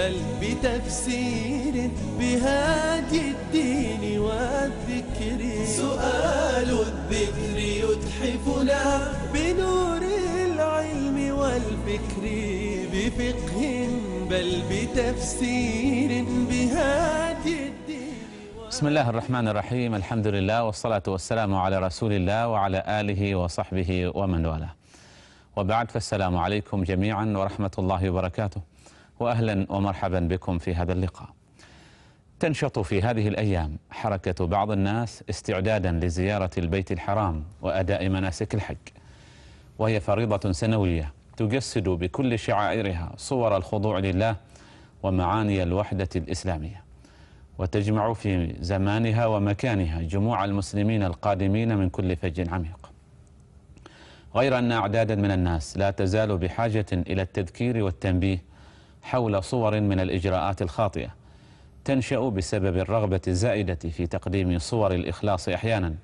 بل بتفسير بهادي الدين والذكر سؤال الذكر يتحفنا بنور العلم والفكر بفقه بل بتفسير بهادي الدين بسم الله الرحمن الرحيم الحمد لله والصلاة والسلام على رسول الله وعلى آله وصحبه ومن والاه وبعد فالسلام عليكم جميعا ورحمة الله وبركاته واهلا ومرحبا بكم في هذا اللقاء. تنشط في هذه الايام حركه بعض الناس استعدادا لزياره البيت الحرام واداء مناسك الحج. وهي فريضه سنويه تجسد بكل شعائرها صور الخضوع لله ومعاني الوحده الاسلاميه. وتجمع في زمانها ومكانها جموع المسلمين القادمين من كل فج عميق. غير ان اعدادا من الناس لا تزال بحاجه الى التذكير والتنبيه حول صور من الإجراءات الخاطئة تنشأ بسبب الرغبة الزائدة في تقديم صور الإخلاص أحيانا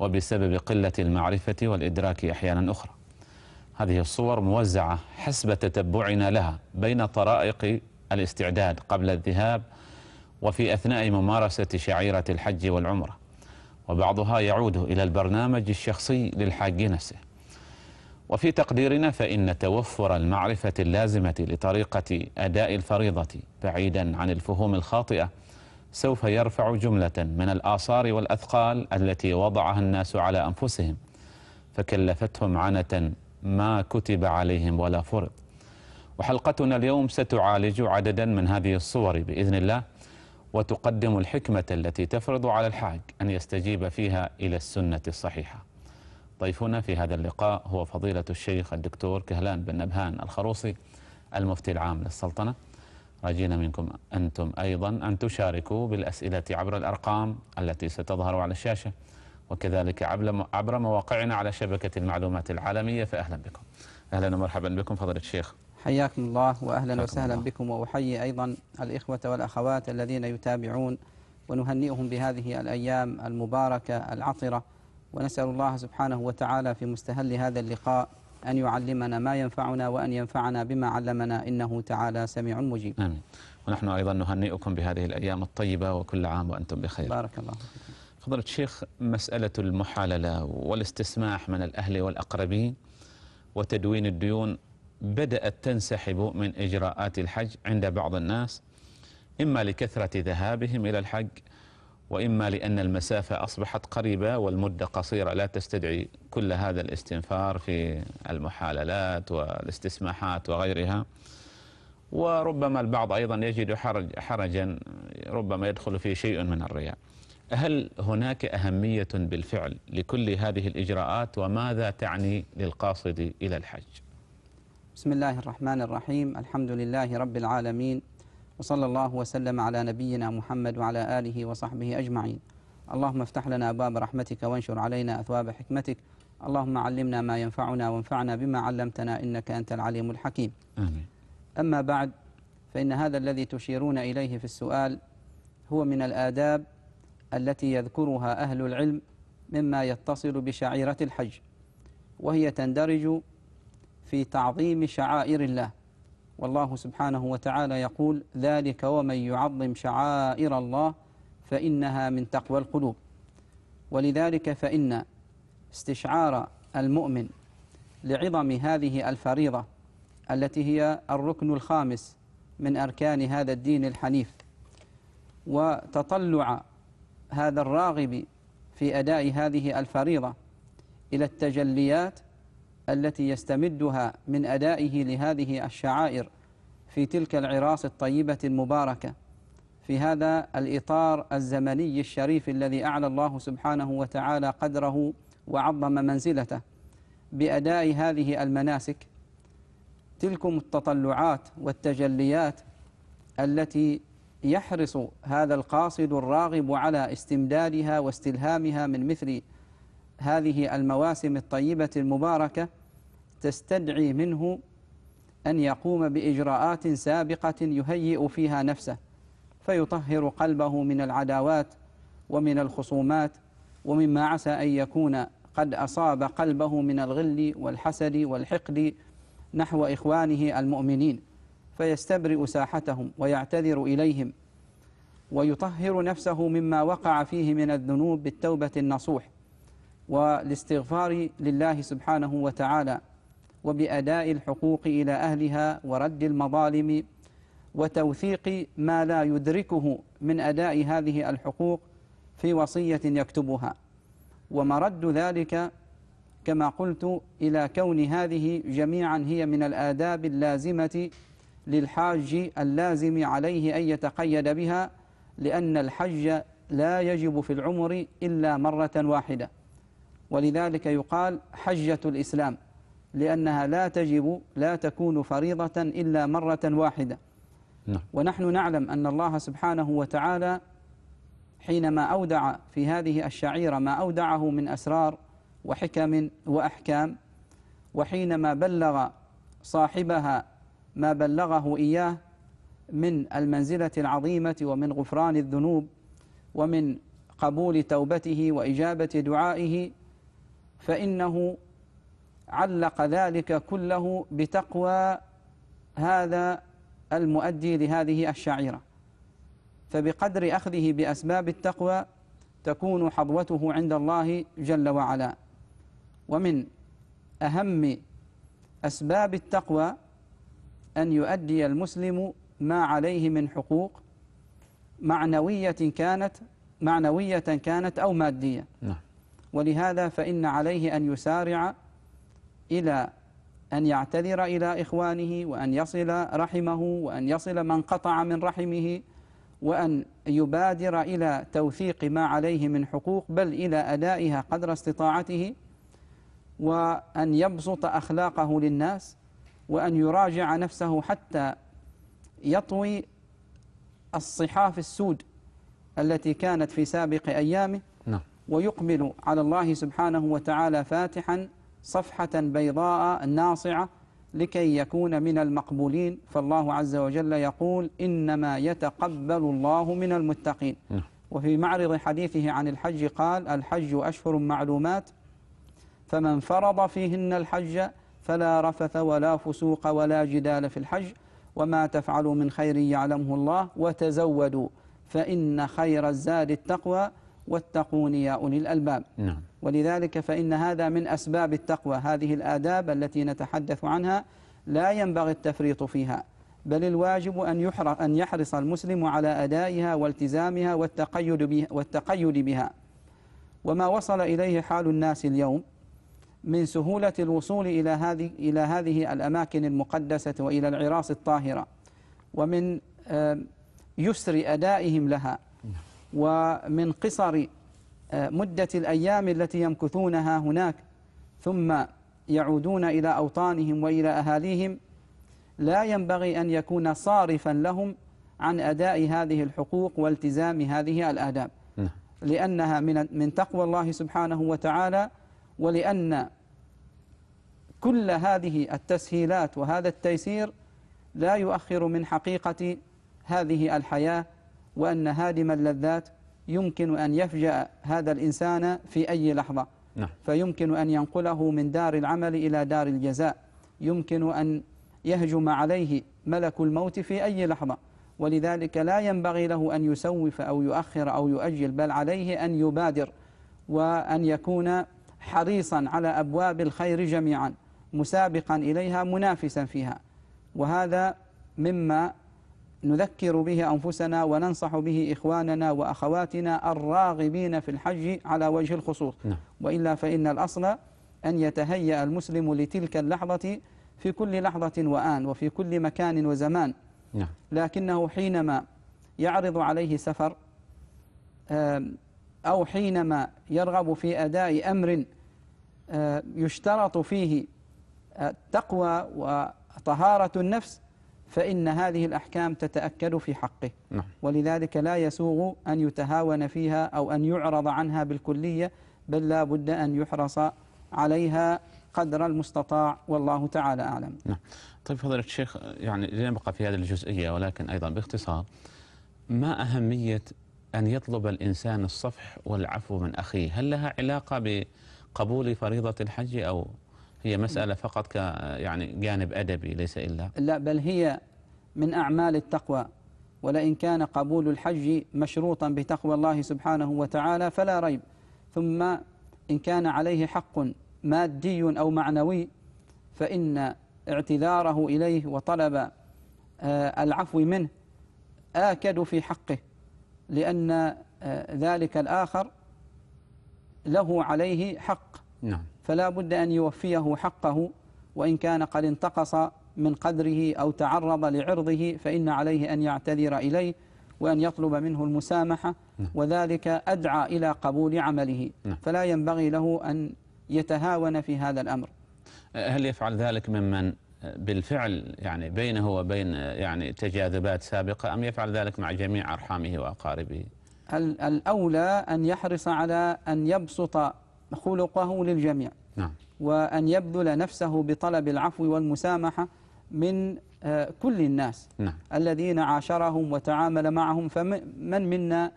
وبسبب قلة المعرفة والإدراك أحيانا أخرى هذه الصور موزعة حسب تتبعنا لها بين طرائق الاستعداد قبل الذهاب وفي أثناء ممارسة شعيرة الحج والعمرة وبعضها يعود إلى البرنامج الشخصي للحاج نفسه وفي تقديرنا فإن توفر المعرفة اللازمة لطريقة أداء الفريضة بعيدا عن الفهوم الخاطئة سوف يرفع جملة من الآثار والأثقال التي وضعها الناس على أنفسهم فكلفتهم عنة ما كتب عليهم ولا فرض وحلقتنا اليوم ستعالج عددا من هذه الصور بإذن الله وتقدم الحكمة التي تفرض على الحاج أن يستجيب فيها إلى السنة الصحيحة ضيفنا في هذا اللقاء هو فضيلة الشيخ الدكتور كهلان بن نبهان الخروصي المفتي العام للسلطنة رجينا منكم أنتم أيضا أن تشاركوا بالأسئلة عبر الأرقام التي ستظهر على الشاشة وكذلك عبر مواقعنا على شبكة المعلومات العالمية فأهلا بكم أهلا ومرحبا بكم فضيلة الشيخ حياكم الله وأهلا وسهلا الله. بكم وأحيي أيضا الإخوة والأخوات الذين يتابعون ونهنئهم بهذه الأيام المباركة العطرة ونسأل الله سبحانه وتعالى في مستهل هذا اللقاء أن يعلمنا ما ينفعنا وأن ينفعنا بما علمنا إنه تعالى سميع مجيب آمين ونحن أيضا نهنئكم بهذه الأيام الطيبة وكل عام وأنتم بخير بارك الله فضلت الشيخ مسألة المحاللة والاستسماح من الأهل والأقربين وتدوين الديون بدأت تنسحب من إجراءات الحج عند بعض الناس إما لكثرة ذهابهم إلى الحج وإما لأن المسافة أصبحت قريبة والمدة قصيرة لا تستدعي كل هذا الاستنفار في المحاللات والاستسماحات وغيرها وربما البعض أيضا يجد حرج حرجا ربما يدخل في شيء من الرياء هل هناك أهمية بالفعل لكل هذه الإجراءات وماذا تعني للقاصد إلى الحج؟ بسم الله الرحمن الرحيم الحمد لله رب العالمين وصلى الله وسلم على نبينا محمد وعلى آله وصحبه أجمعين اللهم افتح لنا باب رحمتك وانشر علينا أثواب حكمتك اللهم علمنا ما ينفعنا وانفعنا بما علمتنا إنك أنت العليم الحكيم آمين. أما بعد فإن هذا الذي تشيرون إليه في السؤال هو من الآداب التي يذكرها أهل العلم مما يتصل بشعيرة الحج وهي تندرج في تعظيم شعائر الله والله سبحانه وتعالى يقول ذلك ومن يعظم شعائر الله فإنها من تقوى القلوب ولذلك فإن استشعار المؤمن لعظم هذه الفريضة التي هي الركن الخامس من أركان هذا الدين الحنيف وتطلع هذا الراغب في أداء هذه الفريضة إلى التجليات التي يستمدها من أدائه لهذه الشعائر في تلك العراس الطيبة المباركة في هذا الإطار الزمني الشريف الذي أعلى الله سبحانه وتعالى قدره وعظم منزلته بأداء هذه المناسك تلكم التطلعات والتجليات التي يحرص هذا القاصد الراغب على استمدادها واستلهامها من مثل هذه المواسم الطيبة المباركة تستدعي منه أن يقوم بإجراءات سابقة يهيئ فيها نفسه فيطهر قلبه من العداوات ومن الخصومات ومما عسى أن يكون قد أصاب قلبه من الغل والحسد والحقد نحو إخوانه المؤمنين فيستبرئ ساحتهم ويعتذر إليهم ويطهر نفسه مما وقع فيه من الذنوب بالتوبة النصوح والاستغفار لله سبحانه وتعالى وبأداء الحقوق إلى أهلها ورد المظالم وتوثيق ما لا يدركه من أداء هذه الحقوق في وصية يكتبها ومرد ذلك كما قلت إلى كون هذه جميعا هي من الآداب اللازمة للحاج اللازم عليه أن يتقيد بها لأن الحج لا يجب في العمر إلا مرة واحدة ولذلك يقال حجة الإسلام لأنها لا تجب لا تكون فريضة إلا مرة واحدة نعم. ونحن نعلم أن الله سبحانه وتعالى حينما أودع في هذه الشعيرة ما أودعه من أسرار وحكم وأحكام وحينما بلغ صاحبها ما بلغه إياه من المنزلة العظيمة ومن غفران الذنوب ومن قبول توبته وإجابة دعائه فإنه علق ذلك كله بتقوى هذا المؤدي لهذه الشعيرة فبقدر أخذه بأسباب التقوى تكون حظوته عند الله جل وعلا ومن أهم أسباب التقوى أن يؤدي المسلم ما عليه من حقوق معنوية كانت معنوية كانت أو مادية نعم. ولهذا فإن عليه أن يسارع إلى أن يعتذر إلى إخوانه وأن يصل رحمه وأن يصل من قطع من رحمه وأن يبادر إلى توثيق ما عليه من حقوق بل إلى أدائها قدر استطاعته وأن يبسط أخلاقه للناس وأن يراجع نفسه حتى يطوي الصحاف السود التي كانت في سابق أيامه نعم. ويقبل على الله سبحانه وتعالى فاتحا صفحة بيضاء ناصعة لكي يكون من المقبولين فالله عز وجل يقول إنما يتقبل الله من المتقين نعم. وفي معرض حديثه عن الحج قال الحج أشهر معلومات فمن فرض فيهن الحج فلا رفث ولا فسوق ولا جدال في الحج وما تفعلوا من خير يعلمه الله وتزودوا فإن خير الزاد التقوى واتقون يا أولي الألباب نعم ولذلك فإن هذا من أسباب التقوى هذه الآداب التي نتحدث عنها لا ينبغي التفريط فيها بل الواجب أن, أن يحرص المسلم على أدائها والتزامها والتقيد بها, والتقيد بها وما وصل إليه حال الناس اليوم من سهولة الوصول إلى هذه, إلى هذه الأماكن المقدسة وإلى العراس الطاهرة ومن يسر أدائهم لها نعم. ومن قصر مدة الأيام التي يمكثونها هناك ثم يعودون إلى أوطانهم وإلى أهاليهم لا ينبغي أن يكون صارفا لهم عن أداء هذه الحقوق والتزام هذه الآداب نعم. لأنها من من تقوى الله سبحانه وتعالى ولأن كل هذه التسهيلات وهذا التيسير لا يؤخر من حقيقة هذه الحياة وأن هادم اللذات يمكن أن يفجأ هذا الإنسان في أي لحظة نعم. فيمكن أن ينقله من دار العمل إلى دار الجزاء يمكن أن يهجم عليه ملك الموت في أي لحظة ولذلك لا ينبغي له أن يسوف أو يؤخر أو يؤجل بل عليه أن يبادر وأن يكون حريصا على أبواب الخير جميعا مسابقا إليها منافسا فيها وهذا مما نذكر به أنفسنا وننصح به إخواننا وأخواتنا الراغبين في الحج على وجه الخصوص نعم. وإلا فإن الأصل أن يتهيأ المسلم لتلك اللحظة في كل لحظة وآن وفي كل مكان وزمان نعم. لكنه حينما يعرض عليه سفر أو حينما يرغب في أداء أمر يشترط فيه التقوى وطهارة النفس فإن هذه الأحكام تتأكد في حقه نعم. ولذلك لا يسوغ أن يتهاون فيها أو أن يعرض عنها بالكلية بل لا بد أن يحرص عليها قدر المستطاع والله تعالى أعلم نعم. طيب فضلك الشيخ يعني لنبقى في هذه الجزئية ولكن أيضا باختصار ما أهمية أن يطلب الإنسان الصفح والعفو من أخيه هل لها علاقة بقبول فريضة الحج أو هي مسألة فقط ك يعني جانب أدبي ليس إلا لا بل هي من أعمال التقوى ولئن كان قبول الحج مشروطا بتقوى الله سبحانه وتعالى فلا ريب ثم إن كان عليه حق مادي أو معنوي فإن اعتذاره إليه وطلب آه، العفو منه آكد في حقه لأن آه، ذلك الآخر له عليه حق نعم فلا بد أن يوفيه حقه وإن كان قد انتقص من قدره أو تعرض لعرضه فإن عليه أن يعتذر إليه وأن يطلب منه المسامحة نعم. وذلك أدعى إلى قبول عمله نعم. فلا ينبغي له أن يتهاون في هذا الأمر هل يفعل ذلك ممن بالفعل يعني بينه وبين يعني تجاذبات سابقة أم يفعل ذلك مع جميع أرحامه وأقاربه الأولى أن يحرص على أن يبسط خلقه للجميع نعم. وأن يبذل نفسه بطلب العفو والمسامحة من آه، كل الناس نعم. الذين عاشرهم وتعامل معهم فمن منا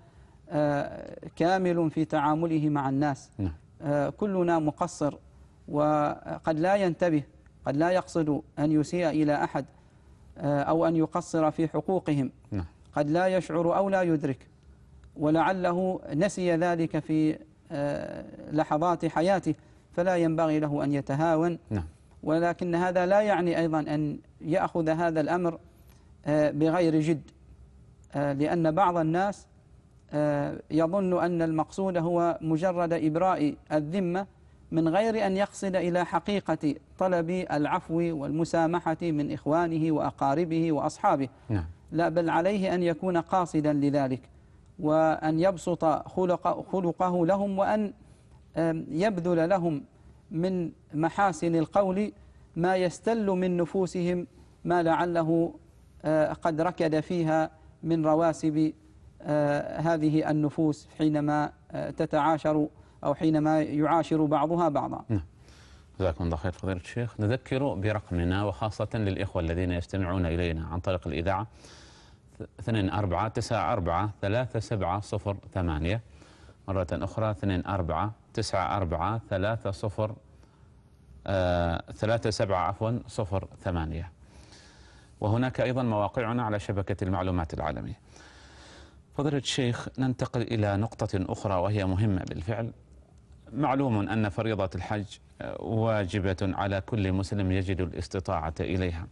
آه، كامل في تعامله مع الناس نعم. آه، كلنا مقصر وقد لا ينتبه قد لا يقصد أن يسيء إلى أحد أو أن يقصر في حقوقهم نعم. قد لا يشعر أو لا يدرك ولعله نسي ذلك في آه، لحظات حياته فلا ينبغي له أن يتهاون نعم. ولكن هذا لا يعني أيضا أن يأخذ هذا الأمر آه، بغير جد آه، لأن بعض الناس يظن أن المقصود هو مجرد إبراء الذمة من غير أن يقصد إلى حقيقة طلب العفو والمسامحة من إخوانه وأقاربه وأصحابه نعم. لا بل عليه أن يكون قاصدا لذلك وأن يبسط خلق خلقه لهم وأن يبذل لهم من محاسن القول ما يستل من نفوسهم ما لعله آه، قد ركد فيها من رواسب آه، هذه النفوس حينما آه، تتعاشر أو حينما يعاشر بعضها بعضا نعم. جزاكم الله خير فضيلة الشيخ نذكر برقمنا وخاصة للإخوة الذين يستمعون إلينا عن طريق الإذاعة اثنين أربعة تسعة أربعة ثلاثة سبعة صفر ثمانية مرة أخرى 2 4 9 4 3 0 ثلاثة سبعة عفوا صفر ثمانية وهناك أيضا مواقعنا على شبكة المعلومات العالمية فضيلة الشيخ ننتقل إلى نقطة أخرى وهي مهمة بالفعل معلوم أن فريضة الحج آه، واجبة على كل مسلم يجد الاستطاعة إليها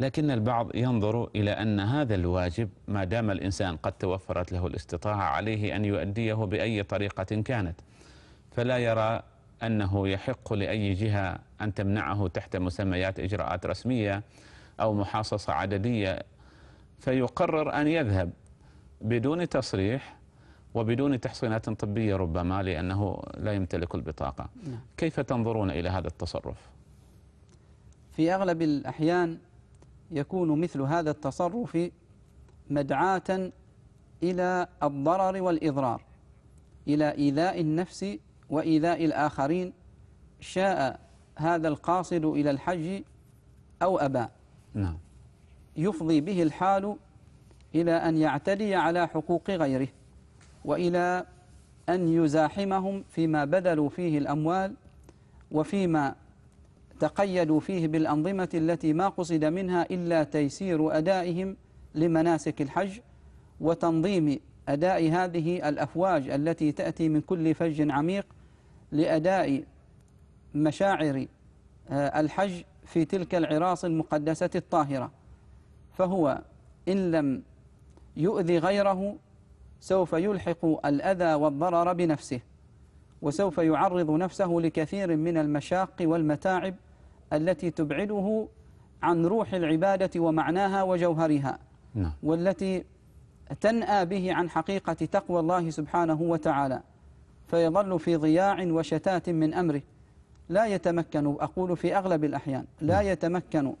لكن البعض ينظر إلى أن هذا الواجب ما دام الإنسان قد توفرت له الاستطاعة عليه أن يؤديه بأي طريقة كانت فلا يرى أنه يحق لأي جهة أن تمنعه تحت مسميات إجراءات رسمية أو محاصصة عددية فيقرر أن يذهب بدون تصريح وبدون تحصينات طبية ربما لأنه لا يمتلك البطاقة نعم. كيف تنظرون إلى هذا التصرف؟ في أغلب الأحيان يكون مثل هذا التصرف مدعاة إلى الضرر والإضرار إلى إيذاء النفس وإيذاء الآخرين شاء هذا القاصد إلى الحج أو أبى نعم يفضي به الحال إلى أن يعتدي على حقوق غيره وإلى أن يزاحمهم فيما بذلوا فيه الأموال وفيما تقيدوا فيه بالأنظمة التي ما قصد منها إلا تيسير أدائهم لمناسك الحج وتنظيم أداء هذه الأفواج التي تأتي من كل فج عميق لأداء مشاعر آه، الحج في تلك العراس المقدسة الطاهرة فهو إن لم يؤذي غيره سوف يلحق الأذى والضرر بنفسه وسوف يعرض نفسه لكثير من المشاق والمتاعب التي تبعده عن روح العبادة ومعناها وجوهرها نعم. والتي تنأى به عن حقيقة تقوى الله سبحانه وتعالى فيظل في ضياع وشتات من أمره لا يتمكن أقول في أغلب الأحيان لا نعم. يتمكن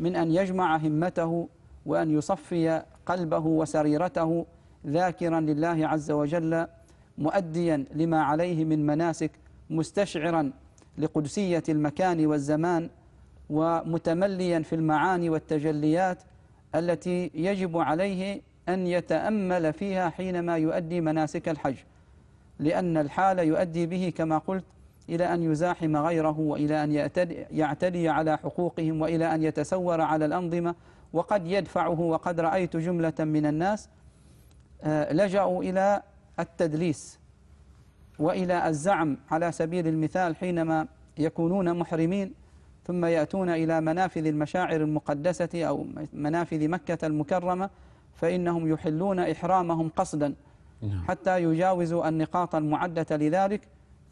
من أن يجمع همته وأن يصفي قلبه وسريرته ذاكرا لله عز وجل مؤديا لما عليه من مناسك مستشعرا لقدسية المكان والزمان ومتمليا في المعاني والتجليات التي يجب عليه أن يتأمل فيها حينما يؤدي مناسك الحج لأن الحال يؤدي به كما قلت إلى أن يزاحم غيره وإلى أن يعتدي على حقوقهم وإلى أن يتسور على الأنظمة وقد يدفعه وقد رأيت جملة من الناس آه، لجأوا إلى التدليس وإلى الزعم على سبيل المثال حينما يكونون محرمين ثم يأتون إلى منافذ المشاعر المقدسة أو منافذ مكة المكرمة فإنهم يحلون إحرامهم قصدا نعم. حتى يجاوزوا النقاط المعدة لذلك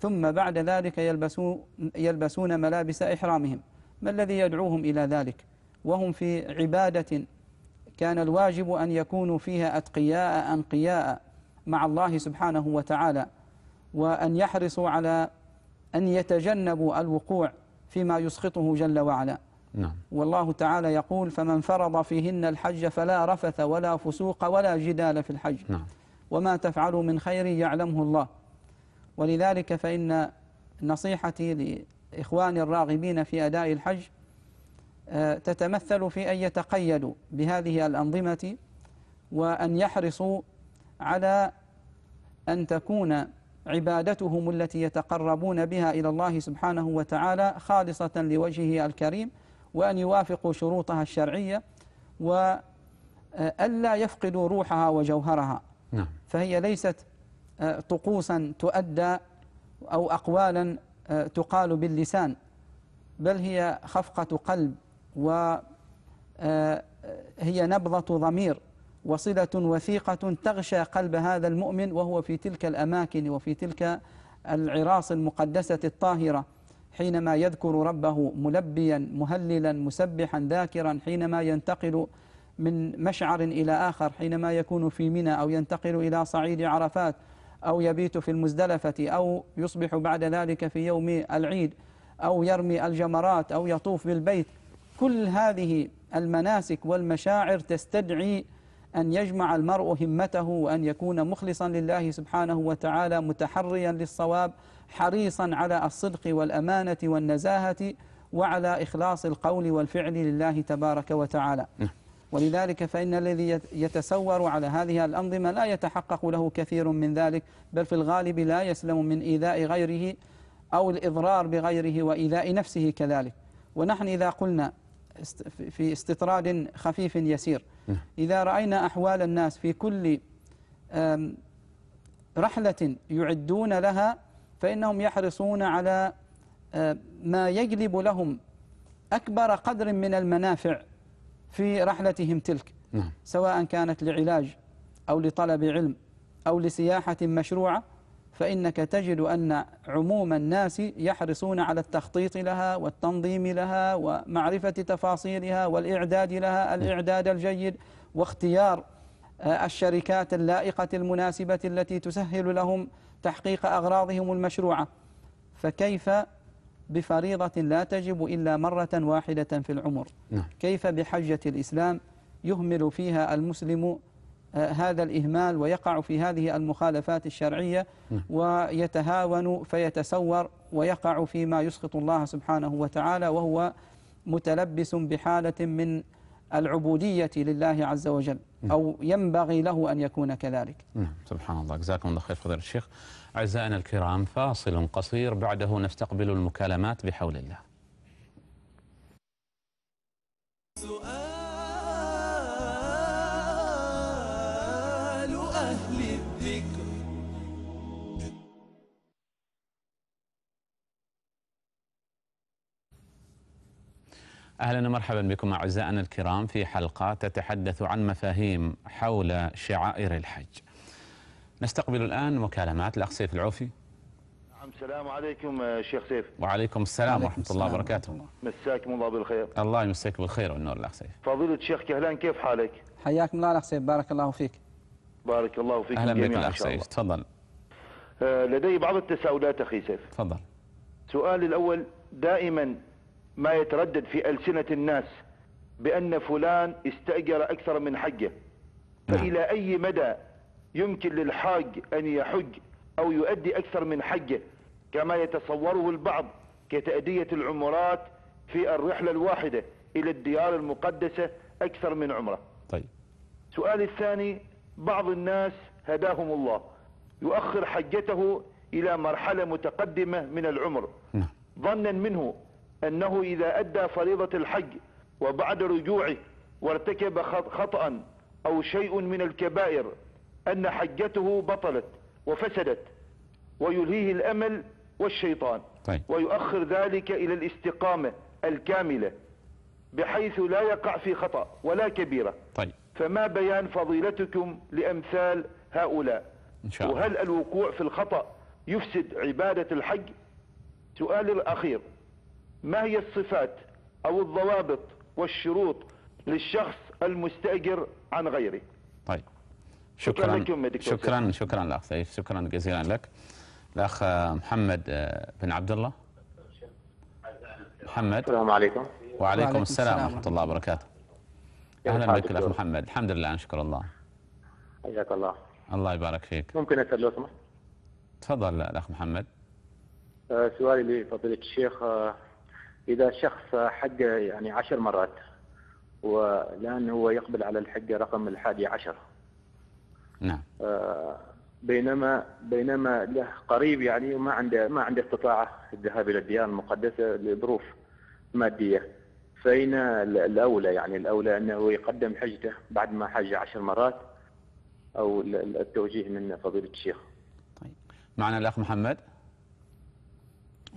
ثم بعد ذلك يلبسون, يلبسون ملابس إحرامهم ما الذي يدعوهم إلى ذلك وهم في عبادة كان الواجب أن يكونوا فيها أتقياء أنقياء مع الله سبحانه وتعالى وأن يحرصوا على أن يتجنبوا الوقوع فيما يسخطه جل وعلا نعم. والله تعالى يقول فمن فرض فيهن الحج فلا رفث ولا فسوق ولا جدال في الحج نعم. وما تفعلوا من خير يعلمه الله ولذلك فإن نصيحتي لإخواني الراغبين في أداء الحج آه، تتمثل في أن يتقيدوا بهذه الأنظمة وأن يحرصوا على أن تكون عبادتهم التي يتقربون بها إلى الله سبحانه وتعالى خالصة لوجهه الكريم وأن يوافقوا شروطها الشرعية وألا يفقدوا روحها وجوهرها نعم. فهي ليست آه، طقوسا تؤدى أو أقوالا آه، تقال باللسان بل هي خفقة قلب وهي آه، نبضة ضمير وصلة وثيقة تغشى قلب هذا المؤمن وهو في تلك الأماكن وفي تلك العراس المقدسة الطاهرة حينما يذكر ربه ملبيا مهللا مسبحا ذاكرا حينما ينتقل من مشعر إلى آخر حينما يكون في منى أو ينتقل إلى صعيد عرفات أو يبيت في المزدلفة أو يصبح بعد ذلك في يوم العيد أو يرمي الجمرات أو يطوف بالبيت كل هذه المناسك والمشاعر تستدعي أن يجمع المرء همته وأن يكون مخلصا لله سبحانه وتعالى متحريا للصواب حريصا على الصدق والأمانة والنزاهة وعلى إخلاص القول والفعل لله تبارك وتعالى نعم. ولذلك فإن الذي يتسور على هذه الأنظمة لا يتحقق له كثير من ذلك بل في الغالب لا يسلم من إيذاء غيره أو الإضرار بغيره وإيذاء نفسه كذلك ونحن إذا قلنا في استطراد خفيف يسير نعم. إذا رأينا أحوال الناس في كل رحلة يعدون لها فإنهم يحرصون على ما يجلب لهم أكبر قدر من المنافع في رحلتهم تلك نعم. سواء كانت لعلاج أو لطلب علم أو لسياحة مشروعة فإنك تجد أن عموم الناس يحرصون على التخطيط لها والتنظيم لها ومعرفة تفاصيلها والإعداد لها الإعداد الجيد واختيار آه، الشركات اللائقة المناسبة التي تسهل لهم تحقيق أغراضهم المشروعة فكيف بفريضة لا تجب إلا مرة واحدة في العمر نعم. كيف بحجة الإسلام يهمل فيها المسلم هذا الإهمال ويقع في هذه المخالفات الشرعية نعم. ويتهاون فيتسور ويقع فيما يسخط الله سبحانه وتعالى وهو متلبس بحالة من العبودية لله عز وجل نعم. أو ينبغي له أن يكون كذلك نعم، سبحان الله جزاكم الله خير فضيلة الشيخ أعزائنا الكرام فاصل قصير بعده نستقبل المكالمات بحول الله سؤال أهل الذكر اهلا ومرحبا بكم اعزائنا الكرام في حلقه تتحدث عن مفاهيم حول شعائر الحج. نستقبل الان مكالمات الاخ سيف العوفي. نعم السلام عليكم آه، شيخ سيف. وعليكم السلام ورحمه السلام الله وبركاته. مساكم الله بالخير. الله يمسيك بالخير والنور الاخ سيف. فضيلة الشيخ كهلان كيف حالك؟ حياكم الله الاخ سيف بارك الله فيك. بارك الله فيك أهلا بك الأخ سيف تفضل آه، لدي بعض التساؤلات أخي سيف تفضل سؤالي الأول دائما ما يتردد في ألسنة الناس بأن فلان استأجر أكثر من حجه نعم. فإلى أي مدى يمكن للحاج أن يحج أو يؤدي أكثر من حجه كما يتصوره البعض كتأدية العمرات في الرحلة الواحدة إلى الديار المقدسة أكثر من عمرة طيب سؤالي الثاني بعض الناس هداهم الله يؤخر حجته إلى مرحلة متقدمة من العمر نعم. ظنا منه أنه إذا أدى فريضة الحج وبعد رجوعه وارتكب خطأ أو شيء من الكبائر أن حجته بطلت وفسدت ويلهيه الأمل والشيطان طيب. ويؤخر ذلك إلى الاستقامة الكاملة بحيث لا يقع في خطأ ولا كبيرة طيب فما بيان فضيلتكم لأمثال هؤلاء إن شاء الله. وهل الوقوع في الخطأ يفسد عبادة الحج سؤال الأخير ما هي الصفات أو الضوابط والشروط للشخص المستأجر عن غيره طيب شكرا شكرا شكرا, شكرا لك سيد شكرا جزيلا لك الأخ محمد آه، بن عبد الله محمد السلام عليكم وعليكم السلام ورحمة الله وبركاته اهلا بك الاخ محمد الحمد لله نشكر الله حياك الله الله يبارك فيك ممكن اسال لو سمحت تفضل الاخ محمد أه، سؤالي لفضيله الشيخ أه، اذا شخص حقه يعني عشر مرات والان هو يقبل على الحج رقم الحادي عشر نعم أه، بينما بينما له قريب يعني ما عنده ما عنده استطاعه الذهاب الى الديار المقدسه لظروف ماديه فإن الأولى يعني الأولى أنه يقدم حجته بعد ما حج عشر مرات أو التوجيه من فضيلة الشيخ طيب معنا الأخ محمد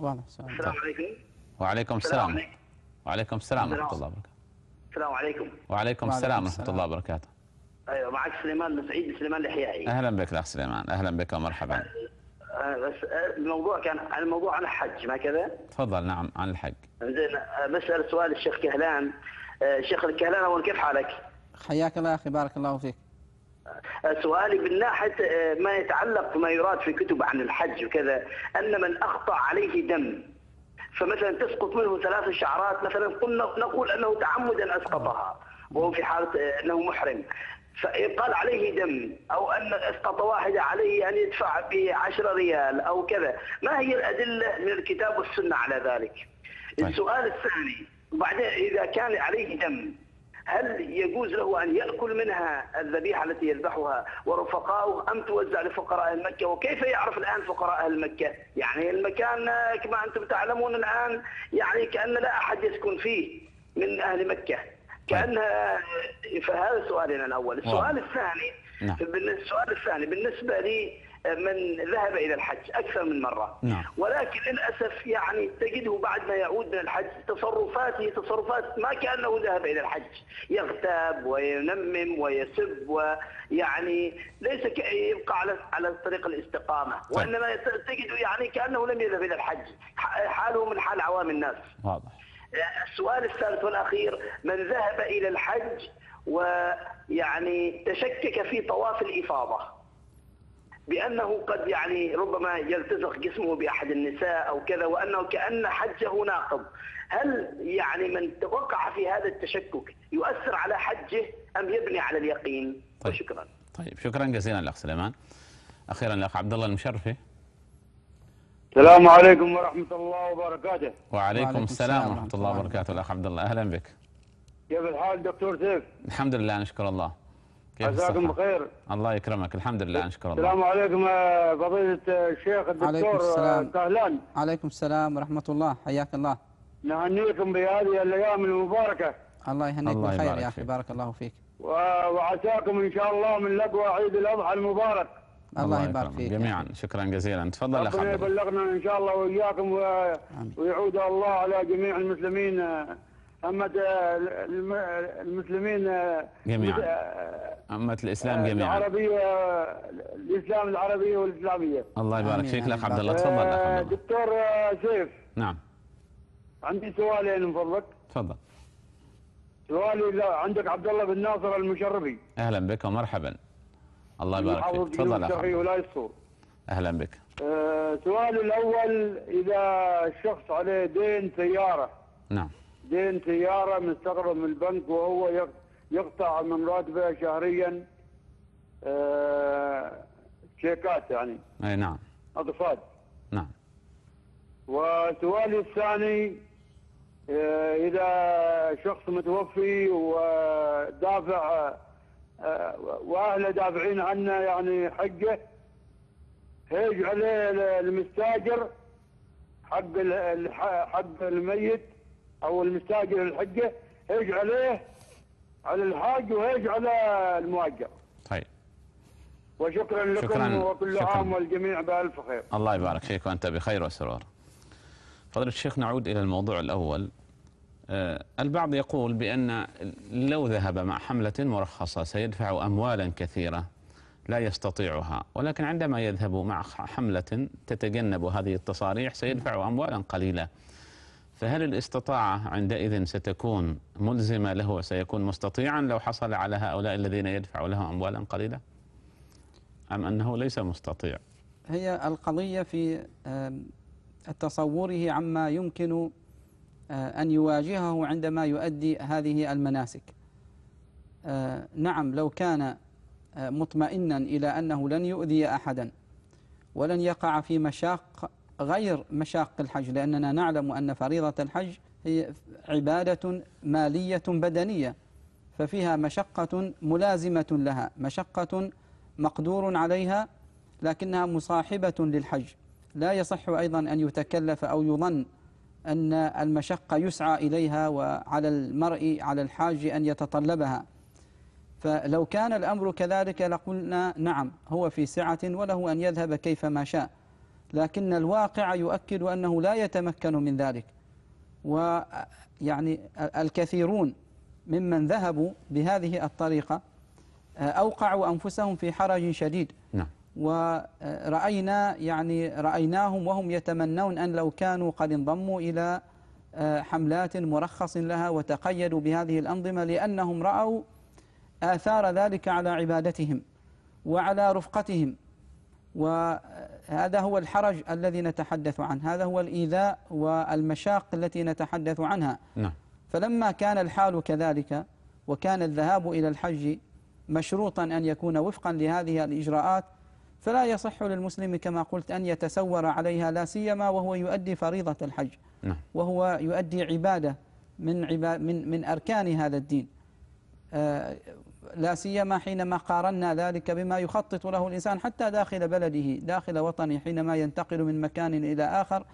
السلام عليكم وعليكم السلام وعليكم السلام ورحمة الله وبركاته السلام عليكم وعليكم السلام ورحمة الله وبركاته أيوة معك سليمان بن سعيد سليمان الحيائي أهلا بك الأخ سليمان أهلا بك ومرحبا الموضوع كان الموضوع عن الحج ما كذا؟ تفضل نعم عن الحج. زين بسال سؤال الشيخ كهلان الشيخ آه، الكهلان اول كيف حالك؟ حياك الله يا اخي بارك الله فيك. آه، سؤالي من ناحيه آه، ما يتعلق بما يراد في كتب عن الحج وكذا ان من اخطا عليه دم فمثلا تسقط منه ثلاث شعرات مثلا قلنا نقول انه تعمدا اسقطها وهو في حاله انه محرم فإن عليه دم أو أن اسقط واحدة عليه أن يدفع بعشرة ريال أو كذا ما هي الأدلة من الكتاب والسنة على ذلك طيب. السؤال الثاني بعدين إذا كان عليه دم هل يجوز له أن يأكل منها الذبيحة التي يذبحها ورفقائه أم توزع لفقراء أهل مكة وكيف يعرف الآن فقراء أهل مكة يعني المكان كما أنتم تعلمون الآن يعني كأن لا أحد يسكن فيه من أهل مكة كانها فهذا سؤالنا الاول، السؤال الثاني نعم. السؤال الثاني بالنسبه لي من ذهب الى الحج اكثر من مره نعم. ولكن للاسف يعني تجده بعد ما يعود من الحج تصرفاته تصرفات ما كانه ذهب الى الحج يغتاب وينمم ويسب ويعني ليس يبقى على على طريق الاستقامه طيب. وانما تجده يعني كانه لم يذهب الى الحج حاله من حال عوام الناس واضح السؤال الثالث والأخير من ذهب إلى الحج ويعني تشكك في طواف الإفاضة بأنه قد يعني ربما يلتصق جسمه بأحد النساء أو كذا وأنه كأن حجه ناقض هل يعني من توقع في هذا التشكك يؤثر على حجه أم يبني على اليقين طيب. وشكرا طيب شكرا جزيلا لك سليمان أخيرا لك عبد الله المشرفي السلام عليكم ورحمة الله وبركاته. وعليكم, وعليكم السلام ورحمة الله وبركاته الأخ عبد الله أهلا بك. كيف الحال دكتور سيف؟ الحمد لله نشكر الله. كيف مساكم بخير. الله يكرمك الحمد لله نشكر الله. السلام عليكم آه، فضيلة الشيخ الدكتور كهلان. آه، عليكم السلام ورحمة الله حياك الله. نهنيكم بهذه الأيام المباركة. الله يهنيك بالخير يا أخي بارك الله فيك. وعساكم إن شاء الله من لقوى عيد الأضحى المبارك. الله, يبارك فيك جميعا شكرا جزيلا تفضل يا خالد ربنا يبلغنا ان شاء الله واياكم و... ويعود الله على جميع المسلمين آه، أمة آه، المسلمين آه، جميعا أمة الإسلام جميعا العربية الإسلام العربية والإسلامية الله يبارك فيك لك عبد الله تفضل دكتور سيف نعم عندي سؤالين يعني من فضلك تفضل سؤالي عندك عبد الله بن ناصر المشرفي أهلا بك ومرحبا الله يبارك فيك تفضل اخي ولا يصور اهلا بك أه سؤالي الاول اذا شخص عليه دين سياره نعم دين سياره مستقرض من البنك وهو يقطع من راتبه شهريا أه شيكات يعني اي نعم اقساط نعم وسؤالي الثاني أه اذا شخص متوفي ودافع آه، واهله دافعين عنه يعني حقه هيج عليه المستاجر حق حق الميت او المستاجر الحقه هيج عليه على الحاج وهيج على المؤجر. طيب. وشكرا لكم شكرا وكل شكرا. عام والجميع بألف خير. الله يبارك فيك وأنت بخير وسرور. فضيلة الشيخ نعود إلى الموضوع الأول آه، البعض يقول بأن لو ذهب مع حملة مرخصة سيدفع أموالا كثيرة لا يستطيعها ولكن عندما يذهب مع حملة تتجنب هذه التصاريح سيدفع أموالا قليلة فهل الاستطاعة عندئذ ستكون ملزمة له وسيكون مستطيعا لو حصل على هؤلاء الذين يدفع لهم أموالا قليلة أم أنه ليس مستطيع هي القضية في تصوره عما يمكن آه، أن يواجهه عندما يؤدي هذه المناسك آه، نعم لو كان آه، مطمئنا إلى أنه لن يؤذي أحدا ولن يقع في مشاق غير مشاق الحج لأننا نعلم أن فريضة الحج هي عبادة مالية بدنية ففيها مشقة ملازمة لها مشقة مقدور عليها لكنها مصاحبة للحج لا يصح أيضا أن يتكلف أو يظن أن المشقة يسعى إليها وعلى المرء على الحاج أن يتطلبها فلو كان الأمر كذلك لقلنا نعم هو في سعة وله أن يذهب كيفما شاء لكن الواقع يؤكد أنه لا يتمكن من ذلك ويعني الكثيرون ممن ذهبوا بهذه الطريقة أوقعوا أنفسهم في حرج شديد نعم. ورأينا يعني رأيناهم وهم يتمنون أن لو كانوا قد انضموا إلى آه، حملات مرخص لها وتقيدوا بهذه الأنظمة لأنهم رأوا آثار ذلك على عبادتهم وعلى رفقتهم وهذا هو الحرج الذي نتحدث عنه هذا هو الإيذاء والمشاق التي نتحدث عنها نعم. فلما كان الحال كذلك وكان الذهاب إلى الحج مشروطا أن يكون وفقا لهذه الإجراءات فلا يصح للمسلم كما قلت أن يتسور عليها لا سيما وهو يؤدي فريضة الحج نعم. وهو يؤدي عبادة من, عبادة من, من أركان هذا الدين آه، لا سيما حينما قارنا ذلك بما يخطط له الإنسان حتى داخل بلده داخل وطنه حينما ينتقل من مكان إلى آخر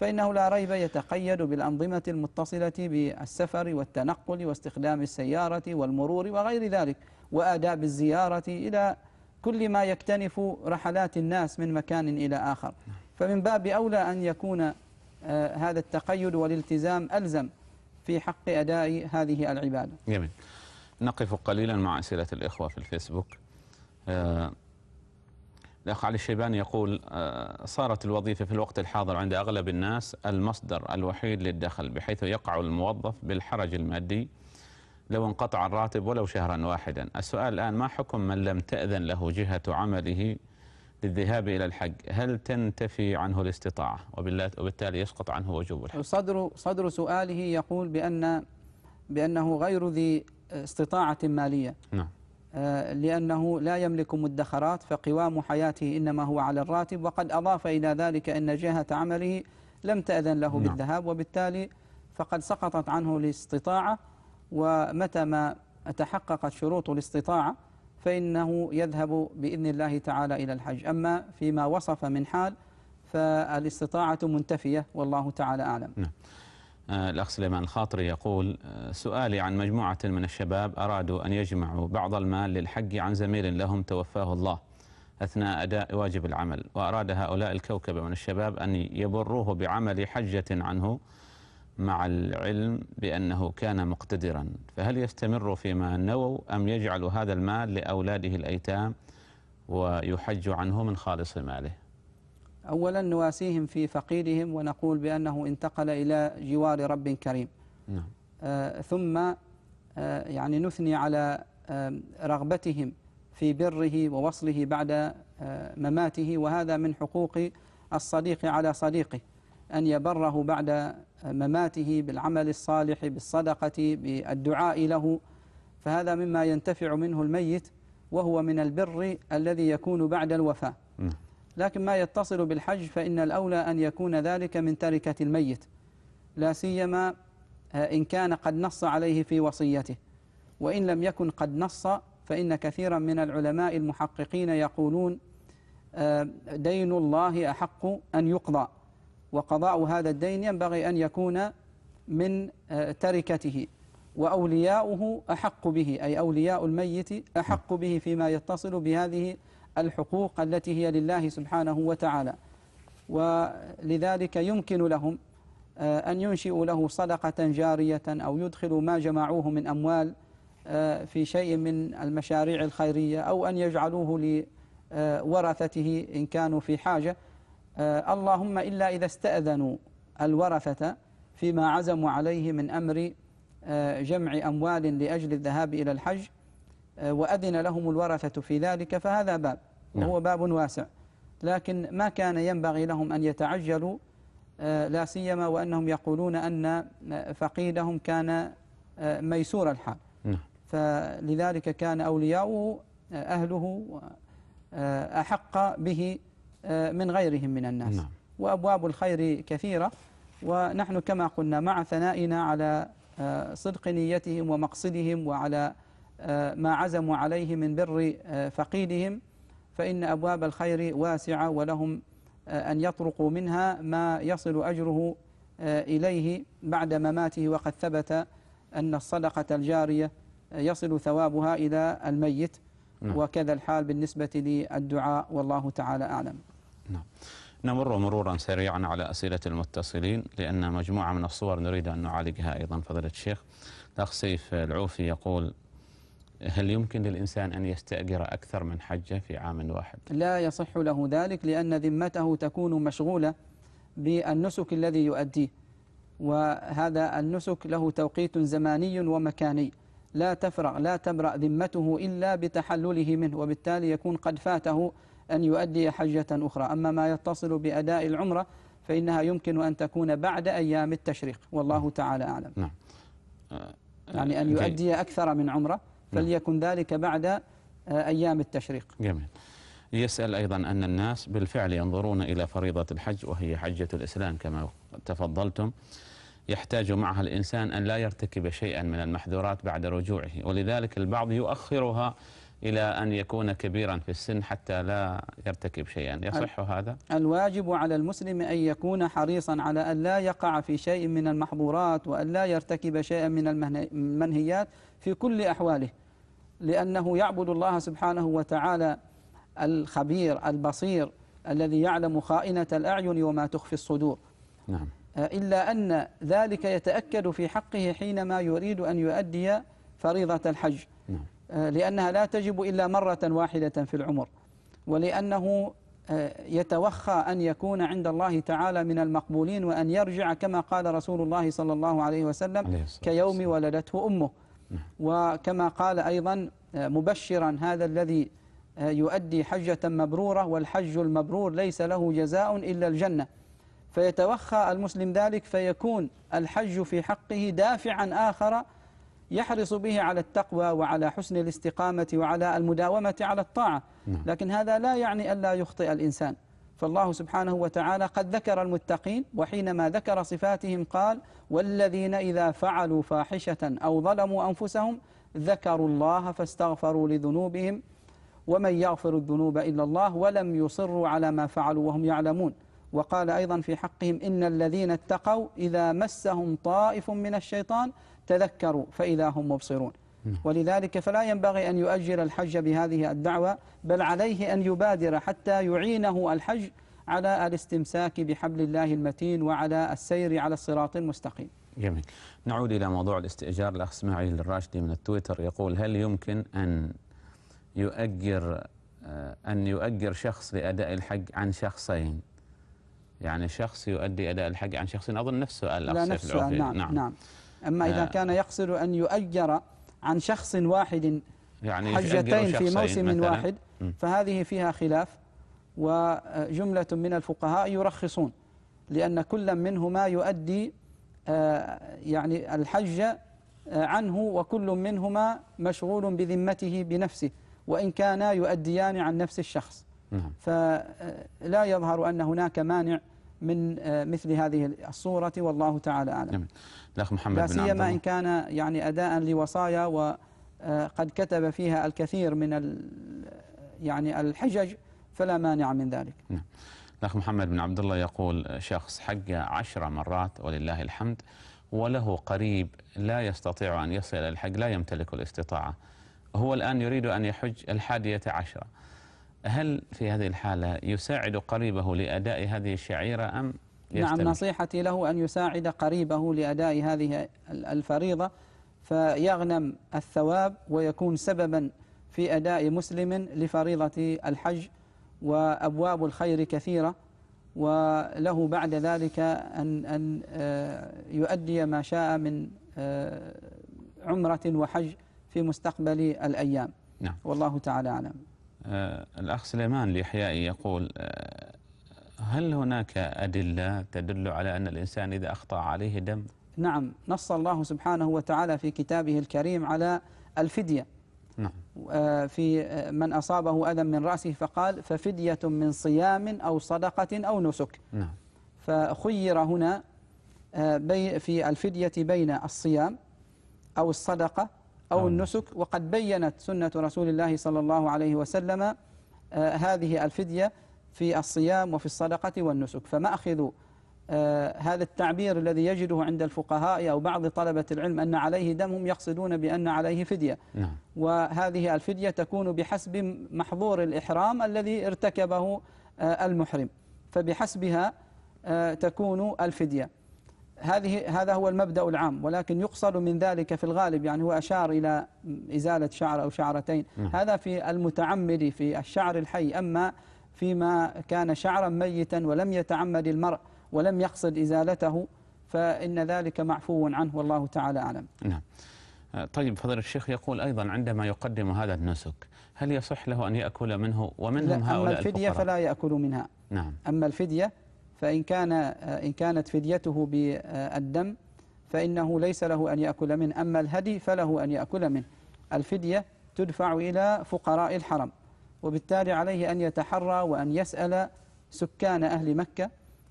فإنه لا ريب يتقيد بالأنظمة المتصلة بالسفر والتنقل واستخدام السيارة والمرور وغير ذلك وآداب الزيارة إلى كل ما يكتنف رحلات الناس من مكان إلى آخر فمن باب أولى أن يكون آه، هذا التقيد والالتزام ألزم في حق أداء هذه العبادة جميل نقف قليلا مع أسئلة الإخوة في الفيسبوك آه، الأخ علي الشيباني يقول آه، صارت الوظيفة في الوقت الحاضر عند أغلب الناس المصدر الوحيد للدخل بحيث يقع الموظف بالحرج المادي لو انقطع الراتب ولو شهرا واحدا السؤال الآن ما حكم من لم تأذن له جهة عمله للذهاب إلى الحج هل تنتفي عنه الاستطاعة وبالتالي يسقط عنه وجوب الحج صدر, صدر سؤاله يقول بأن بأنه غير ذي استطاعة مالية نعم. آه، لأنه لا يملك مدخرات فقوام حياته إنما هو على الراتب وقد أضاف إلى ذلك أن جهة عمله لم تأذن له نعم. بالذهاب وبالتالي فقد سقطت عنه الاستطاعة ومتى ما تحققت شروط الاستطاعة فإنه يذهب بإذن الله تعالى إلى الحج أما فيما وصف من حال فالاستطاعة منتفية والله تعالى أعلم نعم. آه، الأخ سليمان الخاطري يقول آه، سؤالي عن مجموعة من الشباب أرادوا أن يجمعوا بعض المال للحج عن زميل لهم توفاه الله أثناء أداء واجب العمل وأراد هؤلاء الكوكب من الشباب أن يبروه بعمل حجة عنه مع العلم بأنه كان مقتدرا فهل يستمر فيما نووا أم يجعل هذا المال لأولاده الأيتام ويحج عنه من خالص ماله أولا نواسيهم في فقيرهم ونقول بأنه انتقل إلى جوار رب كريم نعم. آه ثم آه يعني نثني على آه رغبتهم في بره ووصله بعد آه، مماته وهذا من حقوق الصديق على صديقه أن يبره بعد مماته بالعمل الصالح بالصدقة بالدعاء له فهذا مما ينتفع منه الميت وهو من البر الذي يكون بعد الوفاة لكن ما يتصل بالحج فإن الأولى أن يكون ذلك من تركة الميت لا سيما آه، إن كان قد نص عليه في وصيته وإن لم يكن قد نص فإن كثيرا من العلماء المحققين يقولون آه، دين الله أحق أن يقضى وقضاء هذا الدين ينبغي أن يكون من آه، تركته وأولياؤه أحق به أي أولياء الميت أحق نعم. به فيما يتصل بهذه الحقوق التي هي لله سبحانه وتعالى ولذلك يمكن لهم آه، أن ينشئوا له صدقة جارية أو يدخلوا ما جمعوه من أموال آه، في شيء من المشاريع الخيرية أو أن يجعلوه لورثته إن كانوا في حاجة آه، اللهم إلا إذا استأذنوا الورثة فيما عزموا عليه من أمر آه، جمع أموال لأجل الذهاب إلى الحج آه، وأذن لهم الورثة في ذلك فهذا باب نعم. وهو باب واسع لكن ما كان ينبغي لهم أن يتعجلوا لا سيما وأنهم يقولون أن فقيدهم كان ميسور الحال نعم. فلذلك كان أولياؤه أهله أحق به آه، من غيرهم من الناس نعم. وأبواب الخير كثيرة ونحن كما قلنا مع ثنائنا على آه، صدق نيتهم ومقصدهم وعلى آه، ما عزموا عليه من بر فقيدهم فإن أبواب الخير واسعة ولهم أن يطرقوا منها ما يصل أجره إليه بعد مماته وقد ثبت أن الصدقة الجارية يصل ثوابها إلى الميت نعم. وكذا الحال بالنسبة للدعاء والله تعالى أعلم نعم نمر مرورا سريعا على أسئلة المتصلين لأن مجموعة من الصور نريد أن نعالجها أيضا فضيلة الشيخ الأخ سيف العوفي يقول هل يمكن للإنسان أن يستأجر أكثر من حجة في عام واحد؟ لا يصح له ذلك لأن ذمته تكون مشغولة بالنسك الذي يؤديه وهذا النسك له توقيت زماني ومكاني لا تفرغ لا تبرأ ذمته إلا بتحلله منه وبالتالي يكون قد فاته أن يؤدي حجة أخرى أما ما يتصل بأداء العمرة فإنها يمكن أن تكون بعد أيام التشريق والله تعالى أعلم نعم. آه، يعني أن آه، يؤدي أكثر من عمرة نعم. فليكن ذلك بعد آه، أيام التشريق جميل يسأل أيضا أن الناس بالفعل ينظرون إلى فريضة الحج وهي حجة الإسلام كما تفضلتم يحتاج معها الإنسان أن لا يرتكب شيئا من المحذورات بعد رجوعه ولذلك البعض يؤخرها إلى أن يكون كبيرا في السن حتى لا يرتكب شيئا يصح هذا؟ الواجب على المسلم أن يكون حريصا على أن لا يقع في شيء من المحظورات وأن لا يرتكب شيئا من المنهيات في كل أحواله لأنه يعبد الله سبحانه وتعالى الخبير البصير الذي يعلم خائنة الأعين وما تخفي الصدور نعم آه، إلا أن ذلك يتأكد في حقه حينما يريد أن يؤدي فريضة الحج آه، لأنها لا تجب إلا مرة واحدة في العمر ولأنه آه، يتوخى أن يكون عند الله تعالى من المقبولين وأن يرجع كما قال رسول الله صلى الله عليه وسلم كيوم ولدته أمه نعم. وكما قال أيضا آه، مبشرا هذا الذي يؤدي حجة مبرورة والحج المبرور ليس له جزاء إلا الجنة فيتوخى المسلم ذلك فيكون الحج في حقه دافعا آخر يحرص به على التقوى وعلى حسن الاستقامة وعلى المداومة على الطاعة نعم. لكن هذا لا يعني ألا يخطئ الإنسان فالله سبحانه وتعالى قد ذكر المتقين وحينما ذكر صفاتهم قال والذين إذا فعلوا فاحشة أو ظلموا أنفسهم ذكروا الله فاستغفروا لذنوبهم ومن يغفر الذنوب إلا الله ولم يصروا على ما فعلوا وهم يعلمون وقال أيضا في حقهم إن الذين اتقوا إذا مسهم طائف من الشيطان تذكروا فإذا هم مبصرون نعم. ولذلك فلا ينبغي أن يؤجر الحج بهذه الدعوة بل عليه أن يبادر حتى يعينه الحج على الاستمساك بحبل الله المتين وعلى السير على الصراط المستقيم جميل نعود إلى موضوع الاستئجار الأخ اسماعيل الراشدي من التويتر يقول هل يمكن أن يؤجر آه، أن يؤجر شخص لأداء الحج عن شخصين يعني شخص يؤدي أداء الحج عن شخص أظن نفس السؤال لا نفس نعم, نعم. نعم. أما إذا آه. كان يقصد أن يؤجر عن شخص واحد يعني حجتين في موسم واحد فهذه فيها خلاف وجملة من الفقهاء يرخصون لأن كل منهما يؤدي آه، يعني الحج آه، عنه وكل منهما مشغول بذمته بنفسه وإن كانا يؤديان عن نفس الشخص نعم. فلا يظهر أن هناك مانع من آه، مثل هذه الصورة والله تعالى أعلم الأخ محمد لا سيما إن كان يعني أداء لوصايا وقد آه، كتب فيها الكثير من آه، يعني الحجج فلا مانع من ذلك نعم. الأخ محمد بن عبد الله يقول شخص حج عشر مرات ولله الحمد وله قريب لا يستطيع أن يصل الحج لا يمتلك الاستطاعة هو الآن يريد أن يحج الحادية عشرة هل في هذه الحالة يساعد قريبه لأداء هذه الشعيرة أم يفترض؟ نعم نصيحتي له أن يساعد قريبه لأداء هذه الفريضة فيغنم الثواب ويكون سببا في أداء مسلم لفريضة الحج وأبواب الخير كثيرة وله بعد ذلك أن, أن آه، يؤدي ما شاء من آه، عمرة وحج في مستقبل الأيام نعم. والله تعالى أعلم آه، الأخ سليمان ليحيائي يقول آه، هل هناك أدلة تدل على أن الإنسان إذا أخطأ عليه دم؟ نعم نص الله سبحانه وتعالى في كتابه الكريم على الفدية نعم. آه، في من أصابه أذى من رأسه فقال ففدية من صيام أو صدقة أو نسك نعم. فخير هنا في الفدية بين الصيام أو الصدقة أو نعم. النسك وقد بينت سنة رسول الله صلى الله عليه وسلم آه، هذه الفدية في الصيام وفي الصدقة والنسك فمأخذ آه، هذا التعبير الذي يجده عند الفقهاء أو بعض طلبة العلم أن عليه دم هم يقصدون بأن عليه فدية نعم. وهذه الفدية تكون بحسب محظور الإحرام الذي ارتكبه آه، المحرم فبحسبها تكون الفدية هذه هذا هو المبدأ العام ولكن يقصد من ذلك في الغالب يعني هو أشار إلى إزالة شعر أو شعرتين نعم. هذا في المتعمد في الشعر الحي أما فيما كان شعرا ميتا ولم يتعمد المرء ولم يقصد إزالته فإن ذلك معفو عنه والله تعالى أعلم نعم آه، طيب فضل الشيخ يقول أيضا عندما يقدم هذا النسك هل يصح له أن يأكل منه ومنهم هؤلاء أما الفدية الفقراء. فلا يأكل منها نعم. أما الفدية فإن كان آه، إن كانت فديته بالدم فإنه ليس له أن يأكل منه أما الهدي فله أن يأكل منه الفدية تدفع إلى فقراء الحرم وبالتالي عليه أن يتحرى وأن يسأل سكان أهل مكة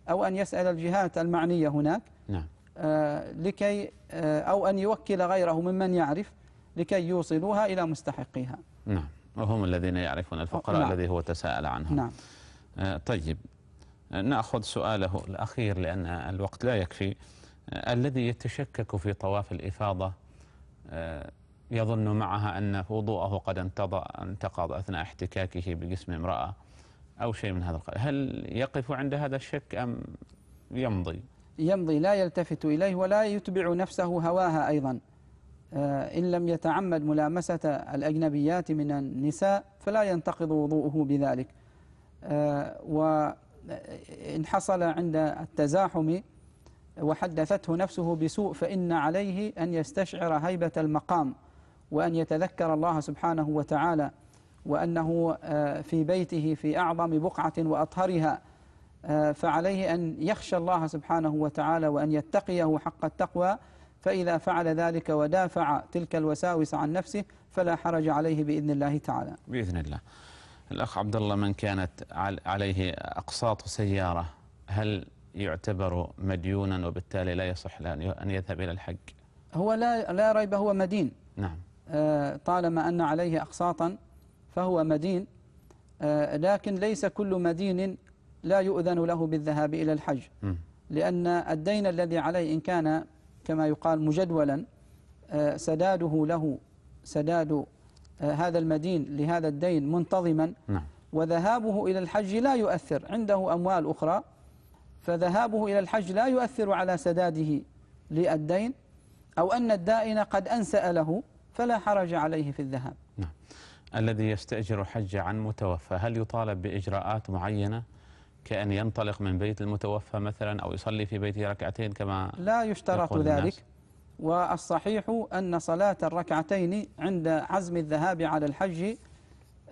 أو أن يسأل الجهات المعنية هناك نعم. آه لكي آه أو أن يوكل غيره ممن يعرف لكي يوصلوها إلى مستحقيها نعم وهم الذين يعرفون الفقراء نعم. الذي هو تساءل عنهم نعم. آه طيب نأخذ سؤاله الأخير لأن الوقت لا يكفي الذي يتشكك في طواف الإفاضة آه، يظن معها أن وضوءه قد انتقض أثناء احتكاكه بجسم امرأة أو شيء من هذا القبيل هل يقف عند هذا الشك أم يمضي يمضي لا يلتفت إليه ولا يتبع نفسه هواها أيضا آه، إن لم يتعمد ملامسة الأجنبيات من النساء فلا ينتقض وضوءه بذلك آه، و إن حصل عند التزاحم وحدثته نفسه بسوء فإن عليه أن يستشعر هيبة المقام وأن يتذكر الله سبحانه وتعالى وأنه آه، في بيته في أعظم بقعة وأطهرها آه، فعليه أن يخشى الله سبحانه وتعالى وأن يتقيه حق التقوى فإذا فعل ذلك ودافع تلك الوساوس عن نفسه فلا حرج عليه بإذن الله تعالى بإذن الله الأخ عبد الله من كانت عليه أقساط سيارة هل يعتبر مديونا وبالتالي لا يصح له أن يذهب إلى الحج هو لا, لا ريب هو مدين نعم آه، طالما أن عليه أقساطا فهو مدين آه، لكن ليس كل مدين لا يؤذن له بالذهاب إلى الحج لأن الدين الذي عليه إن كان كما يقال مجدولا آه، سداده له سداد آه، هذا المدين لهذا الدين منتظما نعم. وذهابه إلى الحج لا يؤثر عنده أموال أخرى فذهابه إلى الحج لا يؤثر على سداده للدين أو أن الدائن قد أنسأ له فلا حرج عليه في الذهاب نعم. الذي يستأجر حج عن متوفى هل يطالب بإجراءات معينة كأن ينطلق من بيت المتوفى مثلا أو يصلي في بيته ركعتين كما لا يشترط ذلك الناس؟ والصحيح أن صلاة الركعتين عند عزم الذهاب على الحج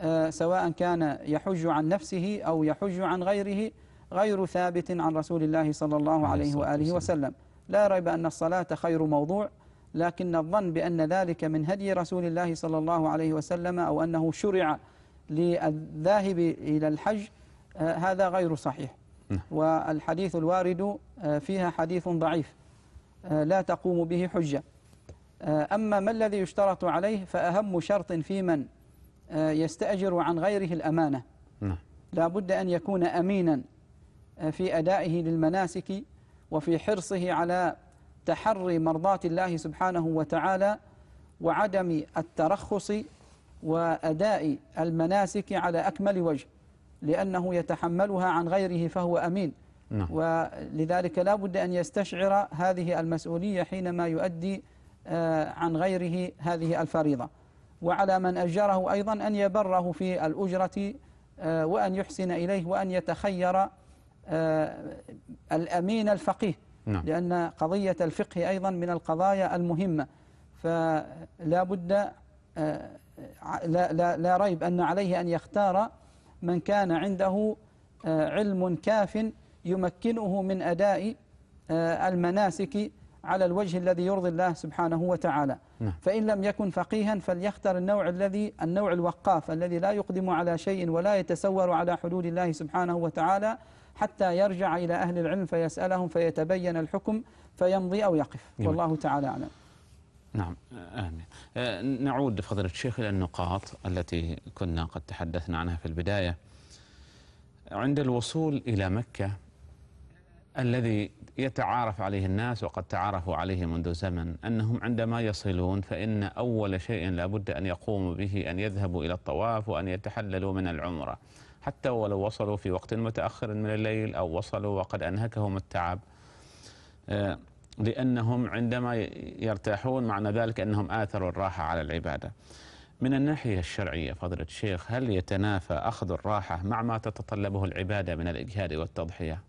آه، سواء كان يحج عن نفسه أو يحج عن غيره غير ثابت عن رسول الله صلى الله عليه وآله وسلم لا ريب أن الصلاة خير موضوع لكن الظن بأن ذلك من هدي رسول الله صلى الله عليه وسلم أو أنه شرع للذاهب إلى الحج آه، هذا غير صحيح نعم. والحديث الوارد آه، فيها حديث ضعيف آه، لا تقوم به حجة آه، أما ما الذي يشترط عليه فأهم شرط في من آه، يستأجر عن غيره الأمانة نعم. لا بد أن يكون أمينا في أدائه للمناسك وفي حرصه على تحري مرضاة الله سبحانه وتعالى وعدم الترخص وأداء المناسك على أكمل وجه لأنه يتحملها عن غيره فهو أمين نعم. ولذلك لا بد أن يستشعر هذه المسؤولية حينما يؤدي آه، عن غيره هذه الفريضة وعلى من أجره أيضا أن يبره في الأجرة آه، وأن يحسن إليه وأن يتخير آه، الأمين الفقيه نعم. لأن قضية الفقه أيضا من القضايا المهمة فلا بد لا, لا, لا ريب أن عليه أن يختار من كان عنده علم كاف يمكنه من أداء آه، المناسك على الوجه الذي يرضي الله سبحانه وتعالى نعم. فإن لم يكن فقيها فليختر النوع الذي النوع الوقاف الذي لا يقدم على شيء ولا يتسور على حدود الله سبحانه وتعالى حتى يرجع إلى أهل العلم فيسألهم فيتبين الحكم فيمضي أو يقف والله تعالى أعلم نعم آه، آمين آه، نعود فضيلة الشيخ إلى النقاط التي كنا قد تحدثنا عنها في البداية عند الوصول إلى مكة الذي يتعارف عليه الناس وقد تعارفوا عليه منذ زمن أنهم عندما يصلون فإن أول شيء لابد أن يقوموا به أن يذهبوا إلى الطواف وأن يتحللوا من العمرة حتى ولو وصلوا في وقت متأخر من الليل أو وصلوا وقد أنهكهم التعب آه، لأنهم عندما يرتاحون معنى ذلك أنهم آثروا الراحة على العبادة من الناحية الشرعية فضيلة الشيخ هل يتنافى أخذ الراحة مع ما تتطلبه العبادة من الإجهاد والتضحية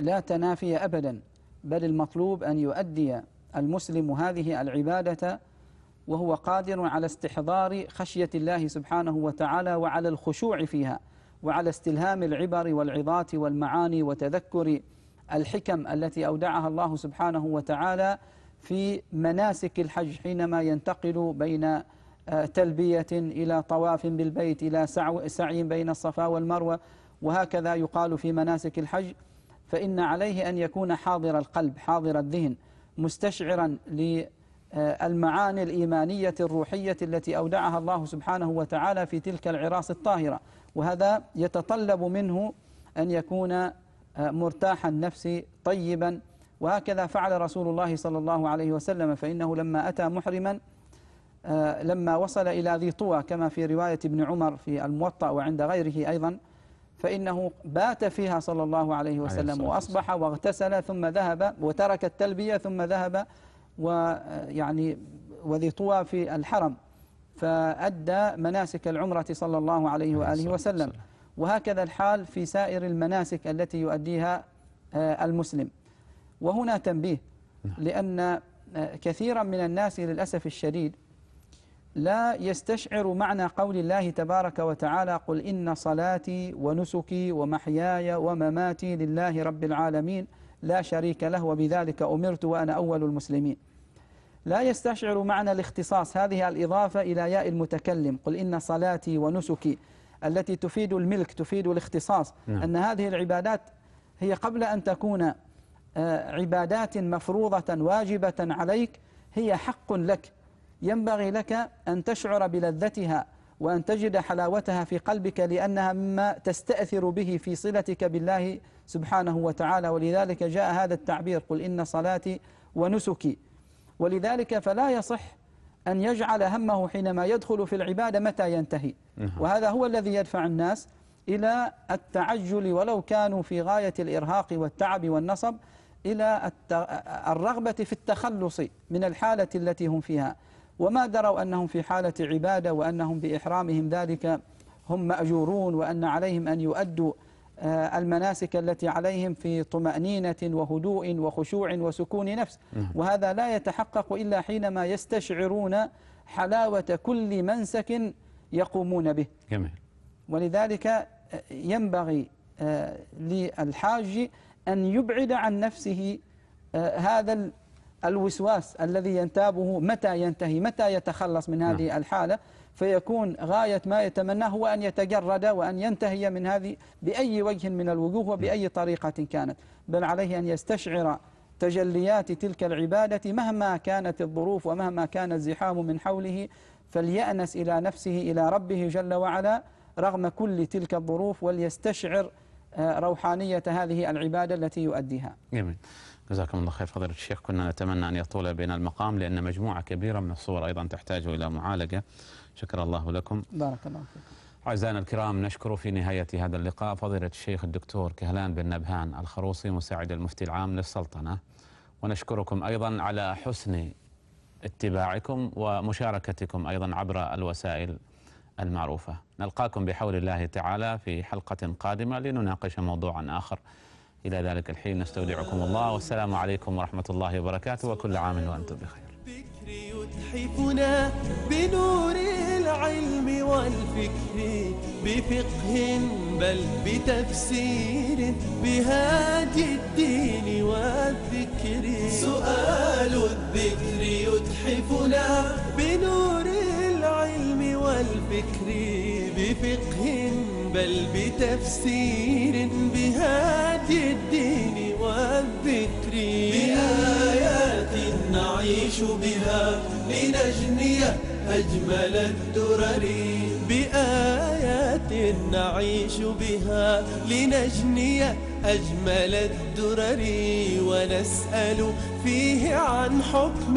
لا تنافي أبدا بل المطلوب أن يؤدي المسلم هذه العبادة وهو قادر على استحضار خشية الله سبحانه وتعالى وعلى الخشوع فيها وعلى استلهام العبر والعظات والمعاني وتذكر الحكم التي أودعها الله سبحانه وتعالى في مناسك الحج حينما ينتقل بين آه، تلبية إلى طواف بالبيت إلى سعي بين الصفا والمروة وهكذا يقال في مناسك الحج فإن عليه أن يكون حاضر القلب حاضر الذهن مستشعرا للمعاني الإيمانية الروحية التي أودعها الله سبحانه وتعالى في تلك العراس الطاهرة وهذا يتطلب منه أن يكون مرتاح النفس طيبا وهكذا فعل رسول الله صلى الله عليه وسلم فإنه لما أتى محرما لما وصل إلى ذي طوى كما في رواية ابن عمر في الموطأ وعند غيره أيضا فإنه بات فيها صلى الله عليه وسلم وأصبح واغتسل ثم ذهب وترك التلبية ثم ذهب ويعني وذطوى في الحرم فأدى مناسك العمرة صلى الله عليه وآله وسلم وهكذا الحال في سائر المناسك التي يؤديها آه، المسلم وهنا تنبيه نعم. لأن آه، كثيرا من الناس للأسف الشديد لا يستشعر معنى قول الله تبارك وتعالى قل إن صلاتي ونسكي ومحياي ومماتي لله رب العالمين لا شريك له وبذلك أمرت وأنا أول المسلمين لا يستشعر معنى الاختصاص هذه الإضافة إلى ياء المتكلم قل إن صلاتي ونسكي التي تفيد الملك تفيد الاختصاص نعم. أن هذه العبادات هي قبل أن تكون آه، عبادات مفروضة واجبة عليك هي حق لك ينبغي لك أن تشعر بلذتها وأن تجد حلاوتها في قلبك لأنها مما تستأثر به في صلتك بالله سبحانه وتعالى ولذلك جاء هذا التعبير قل إن صلاتي ونسكي ولذلك فلا يصح أن يجعل همه حينما يدخل في العبادة متى ينتهي نعم. وهذا هو الذي يدفع الناس إلى التعجل ولو كانوا في غاية الإرهاق والتعب والنصب إلى الرغبة في التخلص من الحالة التي هم فيها وما دروا أنهم في حالة عبادة وأنهم بإحرامهم ذلك هم مأجورون وأن عليهم أن يؤدوا آه، المناسك التي عليهم في طمأنينة وهدوء وخشوع وسكون نفس وهذا لا يتحقق إلا حينما يستشعرون حلاوة كل منسك يقومون به جميل. ولذلك آه، ينبغي آه، للحاج أن يبعد عن نفسه هذا الوسواس الذي ينتابه متى ينتهي متى يتخلص من هذه نعم. الحالة فيكون غاية ما يتمناه هو أن يتجرد وأن ينتهي من هذه بأي وجه من الوجوه وبأي نعم. طريقة كانت بل عليه أن يستشعر تجليات تلك العبادة مهما كانت الظروف ومهما كان الزحام من حوله فليأنس إلى نفسه إلى ربه جل وعلا رغم كل تلك الظروف وليستشعر آه، روحانية هذه العبادة التي يؤديها جميل. جزاكم الله خير فضيلة الشيخ كنا نتمنى أن يطول بين المقام لأن مجموعة كبيرة من الصور أيضا تحتاج إلى معالجة شكر الله لكم بارك الله فيك أعزائنا الكرام نشكر في نهاية هذا اللقاء فضيلة الشيخ الدكتور كهلان بن نبهان الخروصي مساعد المفتي العام للسلطنة ونشكركم أيضا على حسن اتباعكم ومشاركتكم أيضا عبر الوسائل المعروفة نلقاكم بحول الله تعالى في حلقة قادمة لنناقش موضوعا آخر إلى ذلك الحين نستودعكم الله والسلام عليكم ورحمة الله وبركاته وكل عام وأنتم بخير الذكر يتحفنا بنور العلم والفكر بفقه بل بتفسير بهاج الدين والذكر سؤال الذكر يتحفنا بنور العلم والفكر بفقه بل بتفسير بهادي الدين والذكر بآيات نعيش بها لنجني أجمل الدرر بآيات نعيش بها لنجني أجمل الدرر ونسأل فيه عن حكم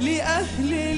لأهل